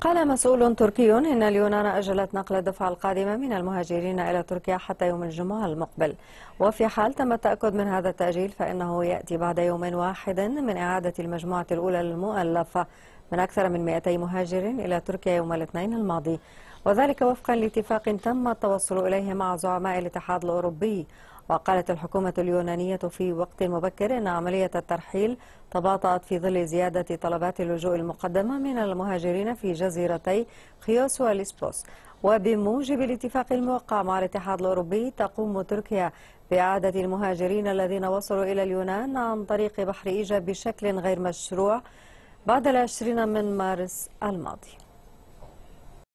قال مسؤول تركي إن اليونان أجلت نقل الدفعة القادمة من المهاجرين إلى تركيا حتى يوم الجمعة المقبل وفي حال تم التأكد من هذا التأجيل فإنه يأتي بعد يوم واحد من إعادة المجموعة الأولى المؤلفة من أكثر من 200 مهاجر إلى تركيا يوم الاثنين الماضي وذلك وفقا لاتفاق تم التوصل إليه مع زعماء الاتحاد الأوروبي وقالت الحكومة اليونانية في وقت مبكر أن عملية الترحيل تباطأت في ظل زيادة طلبات اللجوء المقدمة من المهاجرين في جزيرتي خيوس وليسبوس وبموجب الاتفاق الموقع مع الاتحاد الأوروبي تقوم تركيا بإعادة المهاجرين الذين وصلوا إلى اليونان عن طريق بحر إيجا بشكل غير مشروع بعد العشرين من مارس الماضي